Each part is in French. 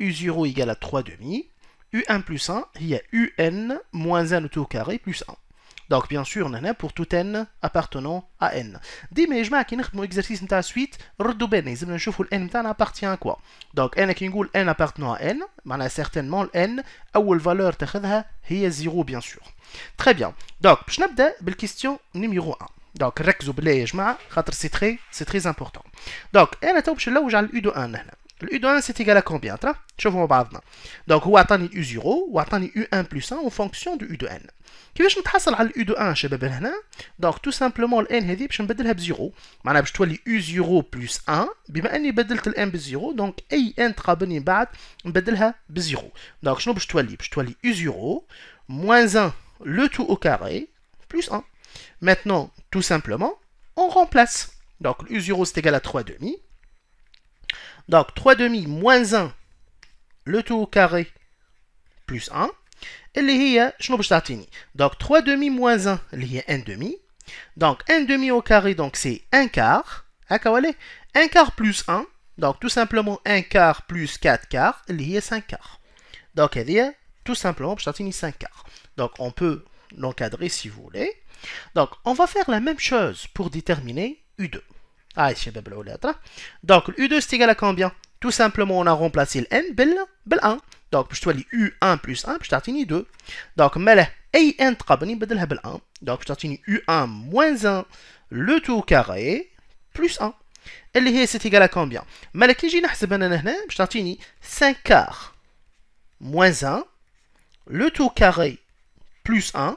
U0 égale à 3 demi. U1 plus 1, il y a UN moins 1 au carré plus 1. Donc, bien sûr, avons pour tout n appartenant à n. Dis-moi, je m'en mon exercice de la suite, je vais que le n appartient à quoi. Donc, n qui n appartenant à n, on a certainement le n, ou la valeur de est 0, bien sûr. Très bien. Donc, je vais commencer la question numéro 1. Donc, je vais vous je que c'est très important. Donc, n est là où j'ai le u de le U de 1, c'est égal à combien hein? Je vous en Donc, ou attendre U0, ou attendez U1 plus 1 en fonction de U de n. Qu'est-ce que je vais U de 1 chez Donc, tout simplement, le n est égal à 0. Je vais mettre U0 plus 1, je vais mettre le n 0. Donc, A n ben et 0. Donc, je vais U0 moins 1, le tout au carré, plus 1. Maintenant, tout simplement, on remplace. Donc, U0 c'est égal à 3 demi. Donc 3 demi moins 1 le tout au carré plus 1 اللي هي شنو باش تعطيني Donc, 3 demi moins 1 اللي هي 1 demi donc 1 demi au carré donc c'est 1 quart 1 hein, quart plus 1 donc tout simplement 1 quart plus 4 quarts اللي هي 5 quarts donc y a hein, tout simplement 5 quarts donc on peut l'encadrer si vous voulez donc on va faire la même chose pour déterminer U2 ah, Donc, le U2, c'est égal à combien Tout simplement, on a remplacé le N par 1. Donc, je dois U1 plus 1, je t'artini 2. Donc, mais AN, N 1. Ben, Donc, je t'artini U1 moins 1, le tout carré, plus 1. Et c'est égal à combien ben, Je كي نجي Je 5 quarts moins 1, le tout carré plus 1,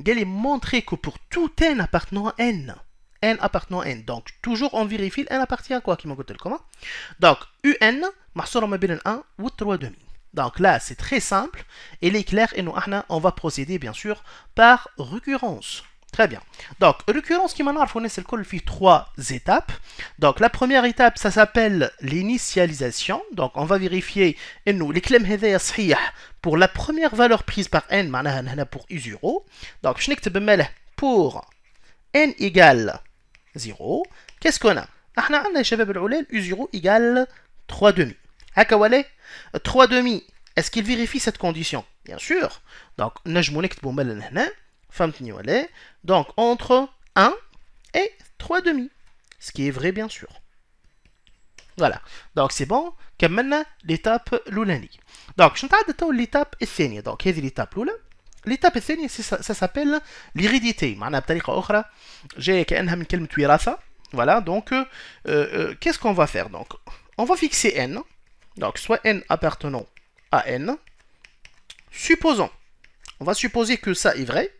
d'aller montrer que pour tout n appartenant à n, n appartenant n, donc toujours on vérifie n appartient à quoi qui m'a le comment. Donc un محصورة ما بين 1 و Donc là, c'est très simple, et il est clair, et nous, on va procéder bien sûr par récurrence. Très bien. Donc, récurrence qui on c'est le fit trois étapes. Donc, la première étape, ça s'appelle l'initialisation. Donc, on va vérifier et nous les claims pour la première valeur prise par n, pour u0. Donc, je n'ai pour n égale 0. Qu'est-ce qu'on a On a u0 égale 3 demi. Hakawale 3 demi. Est-ce qu'il vérifie cette condition Bien sûr. Donc, nous donc entre 1 et 3,5. Ce qui est vrai, bien sûr. Voilà. Donc c'est bon. maintenant, l'étape l'oulani. Donc je نتعدى l'étape الثانية. Donc l'étape الأولى. ça الثانية سا سابيل ليريديتي autre, j'ai أخرى جاية كأنها من voilà donc euh, euh, qu'est-ce qu'on va faire donc on va fixer n donc soit n appartenant à n supposons on va supposer que ça est vrai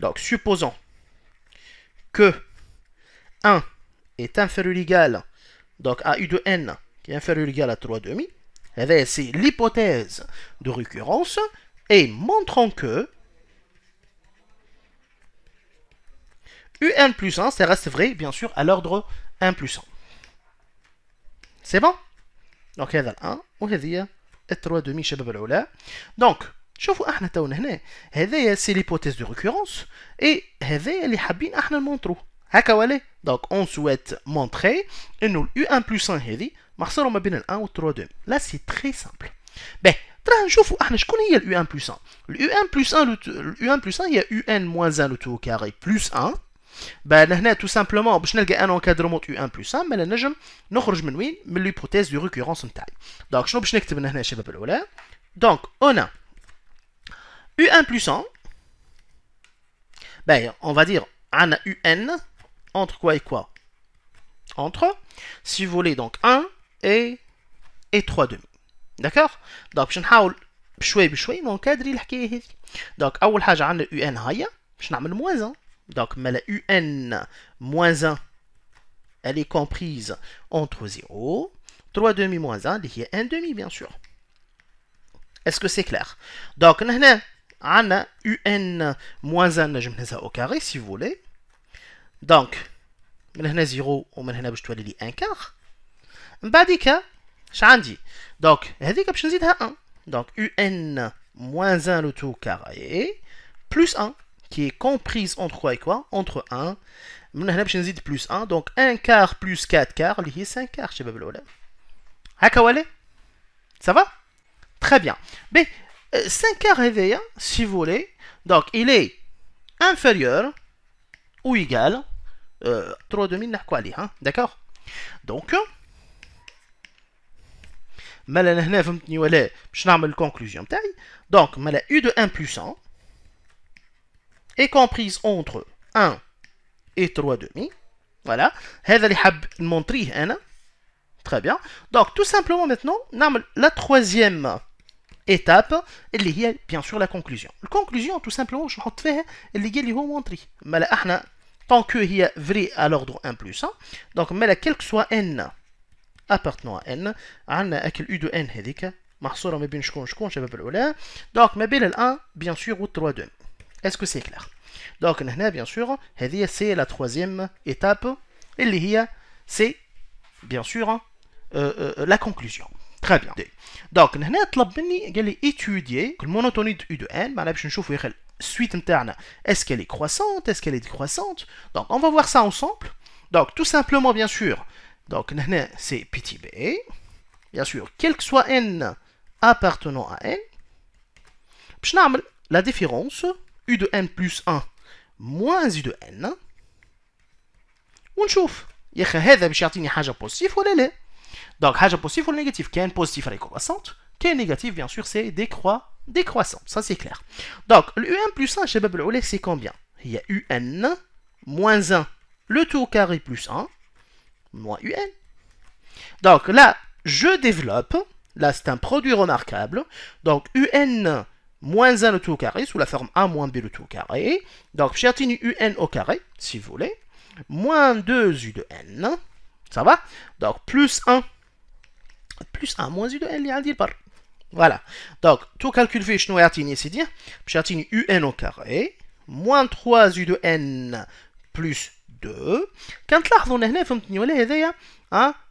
donc, supposons que 1 est inférieur ou égal donc à u de n qui est inférieur ou égal à 3,5, eh c'est l'hypothèse de récurrence et montrons que un plus 1, ça reste vrai, bien sûr, à l'ordre 1 plus 1. C'est bon Donc, il y a 1 وهذه 3 demi شباب Donc, c'est l'hypothèse de récurrence et c'est l'hypothèse de récurrence. Donc, on souhaite montrer que U1 plus 1 est un 1, 1, 2, Là, c'est très simple. Mais, je vais vous dire que je connais U1 plus 1. U1 plus 1, il y a un moins 1 au carré plus 1. Nous avons tout simplement un encadrement U1 plus 1, mais nous avons l'hypothèse de récurrence. Donc, je vais vous dire que je vais vous dire que Donc, on a. U1 plus 1, ben, on va dire un UN entre quoi et quoi Entre, si vous voulez, donc 1 et, 3 demi. D'accord Donc, je vais vous بشوي mon cadre. Donc, دونك اول حاجه عندنا يو ان هيا باش un moins 1 Donc, le un un 1 elle est comprise entre 0 3 demi moins 1 y est 1 demi bien sûr est-ce que c'est clair donc a un un, moins un, je au carré si vous voulez. Donc, on a 0 ومن on a un quart. un نزيدها 1 Donc un moins 1 le tout carré plus 1 qui est comprise entre quoi et quoi Entre 1. من هنا un, plus 1 donc 1 quart plus 4 quart اللي 5 quart شباب Ça va Très bien. Mais 5 euh, 1, si vous voulez, donc il est inférieur ou égal euh, 3000 hein, d'accord Donc, conclusion هنا فهمتني ولا باش نعمل u de 1 plus 1 est comprise entre 1 et 3 demi voilà هذا اللي hein. très bien donc tout simplement maintenant نعمل la troisième étape, et il bien sûr la conclusion. La conclusion, tout simplement, je vais vous montrer. Mais là, ah, tant qu'il y a vrai à l'ordre 1 donc, quel que soit n appartenant à n, ah, on a u de n, donc, marsoura, mais bien, sûr compte, le 1, bien sûr, ou 3, 2. Est-ce que c'est clair Donc, bien sûr, c'est la troisième étape, et bien sûr, euh, euh la conclusion. Très bien. Donc, on va étudier la monotonie de U de N. Ben, je me chauffe la suite interne. Est-ce qu'elle est croissante Est-ce qu'elle est décroissante Donc, on va voir ça ensemble. Donc, tout simplement, bien sûr. Donc, c'est petit b. Bien sûr. Quel que soit n appartenant à n. Je n'ai faire la différence. U de N plus 1 moins U de N. On me chauffe. Il y a quelque chose de possible, ou donc, haja positif ou négatif, positif elle est croissante, est négatif, bien sûr c'est décroissante, décroissante, ça c'est clair. Donc, le UN plus 1 chez Babel c'est combien Il y a UN moins 1, le tout au carré plus 1, moins UN. Donc là, je développe, là c'est un produit remarquable, donc UN moins 1 le tout au carré, sous la forme A moins B le tout au carré, donc je u UN au carré, si vous voulez, moins 2U de N, ça va Donc, plus 1. Plus 1 moins a un petit peu. Voilà. Donc, tout calcul fait, je vais ici dire. Je n au carré, moins 3 u de n plus 2. Quand on a fait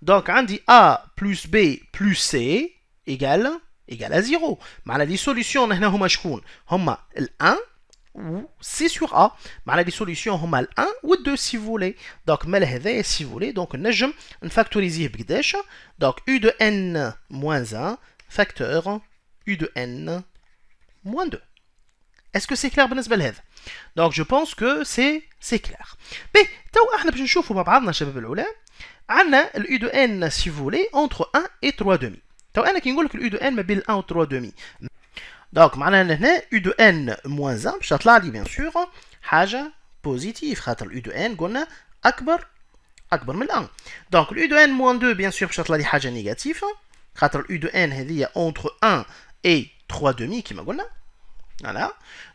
donc on dit a plus b plus c égale, à 0. Mais la solution, on a 1, C sur A, on لي سوليسيون هما ال1 ou 2 si vous voulez. Donc, هذايا سي فولي دونك نجم نفاكتوريزيه u de n moins 1 facteur u de n moins 2 Est-ce que c'est clair بالنسبة لهذا Donc je pense que c'est clair. Mais تو احنا باش نشوفوا مع بعضنا شباب العلا عندنا ال u de n si vous voulez entre 1 et 3,5. demi. تو انا كي نقول لك ال u de n ما بين 1 و 3.5 maintenant, معناها هنا U de N moins 1 باش تطلع bien sûr سور positif. بوزيتيف خاطر U de N قلنا أكبر أكبر من 1 Donc, U de N moins 2 bien sûr, باش تطلع لي négatif. نيجاتيف خاطر U de N هذه entre 1 et 3 demi قلنا Voilà.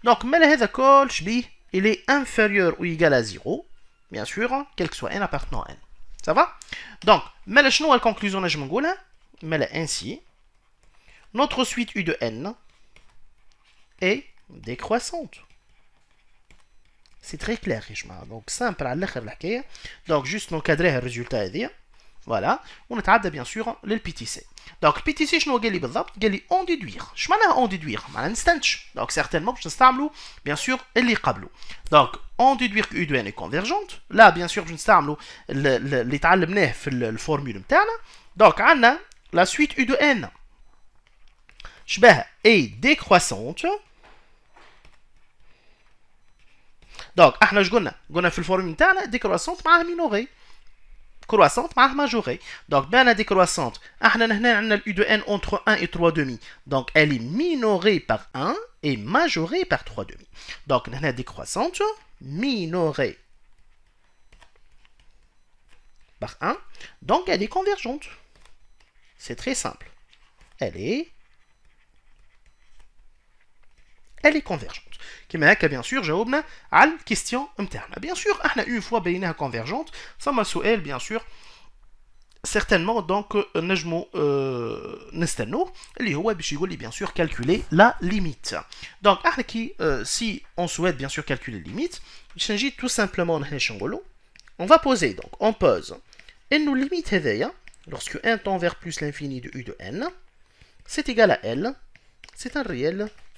Donc, هذا a il est inférieur ou égal à 0 bien sûr quel que soit n appartenant à n ça va donc la شنو هو الكونكلوزيون نجم نقولها مالا ainsi notre suite U de n est décroissante. C'est très clair, Donc, simple à la Donc, juste nous cadrer le résultat Voilà. On est bien sûr le PTC. Donc, le PTC, je n'ai pas dit on déduire. Je m'en on déduire. Donc, certainement, je n'ai bien sûr, les câbles. Donc, on déduire que U2N est convergente. Là, bien sûr, je n'ai les تعلمناه le formule formule. Donc, on a la suite U2N. vais est décroissante. donc, احنا اش قلنا قلنا في décroissante نتاعنا minorée. معاه majorée. كرواسونت معاه ماجوري دونك بان ah احنا هنا عندنا الاو دو n entre 1 et 3 Donc, elle est minorée par 1 et majorée par 3 Donc دونك هنا décroissante, minorée par 1 donc elle est convergente c'est très simple elle est elle est convergente. Comme ça, bien sûr, j'ai Al à la question Bien sûr, une fois bien convergente, ça m'a souhaité, bien sûr, certainement, donc, euh, Najmo euh, Nestano, les web bien sûr, calculer la limite. Donc, euh, si on souhaite, bien sûr, calculer la limite, il s'agit tout simplement de On va poser, donc, on pose. Et nous limite, hein. lorsque 1 tend vers plus l'infini de U de N, c'est égal à L, c'est un réel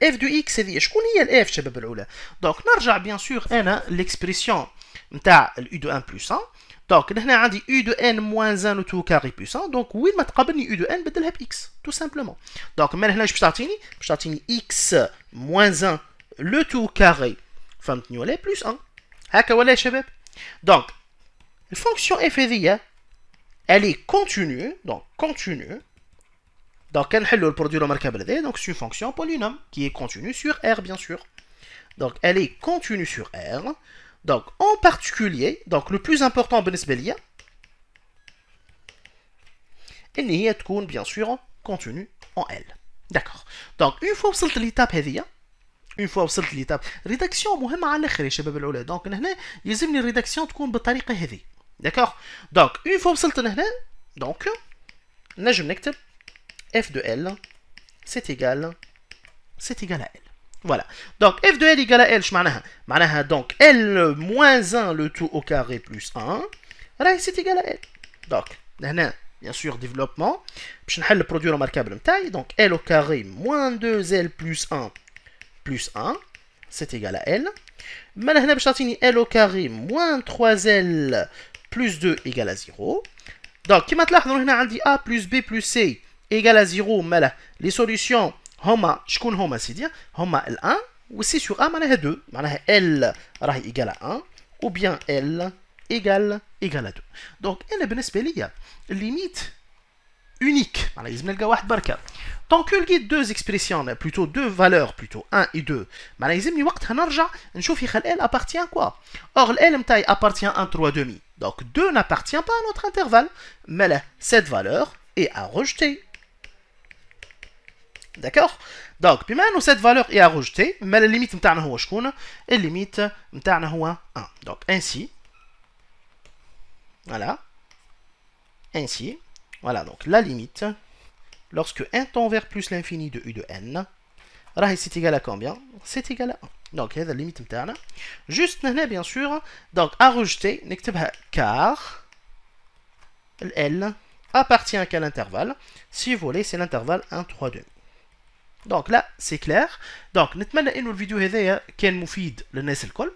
f de x, je connais Donc, on bien sûr, l'expression de u de 1 plus 1. Donc, nous avons u de n moins 1 le tout carré plus 1. Donc, si vous ne u de n, vous le x, tout simplement. Donc, maintenant, je vais x moins 1 le tout carré plus 1. Donc, la fonction f est continue, donc continue. Donc, on le produit remarquable donc c'est une fonction polynôme qui est continue sur R, bien sûr. Donc, elle est continue sur R. Donc, en particulier, donc le plus important, بالنسبة et bien sûr continue en L. D'accord. Donc, une fois وصلت l'étape rédaction une fois وصلت l'étape, rédaction, Donc f de L, c'est égal, c'est égal à L. Voilà. Donc, f de L égale à L, je donc L moins 1, le tout au carré plus 1, c'est égal à L. Donc, bien sûr, développement. Je le produit remarquable taille. Donc, L au carré moins 2L plus 1 plus 1, c'est égal à L. Maintenant, je L au carré moins 3L plus 2 égale à 0. Donc, qui m'a dit A plus B plus C égale à 0 les solutions, je هما شكون هما سيدي l 1 2 l, ال راهي 1 ou bien L égale, égale à 2. Donc, L ليا limite unique. Tant que deux expressions, plutôt deux valeurs, plutôt 1 et 2, معناها l appartient quoi. Or, l appartient 1 3 demi. Donc, 2 n'appartient pas à notre intervalle. Mais cette valeur est à rejeter maintenant, donc valeur est à rejeter, mais la limite, c'est la limite et la limite 1 Donc, ainsi, Voilà. Ainsi, voilà donc la limite, lorsque 1 tend vers plus l'infini de u de n, c'est égal à combien C'est égal à 1. Donc, la limite interne. Juste, bien sûr, donc à rejeter, car l appartient à quel intervalle Si vous voulez, c'est l'intervalle 1, 3, 2. دونك لا سي كلير دونك نتمنى انه الفيديو هذايا كان مفيد للناس الكل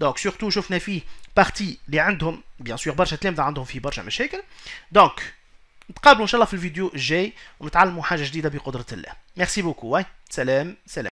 دونك سورتو شفنا فيه بارتي اللي عندهم بيان سور برشا تلامذه عندهم فيه برشا مشاكل دونك نتقابلوا ان شاء الله في الفيديو الجاي ونتعلموا حاجه جديده بقدره الله ميرسي بوكو واي سلام سلام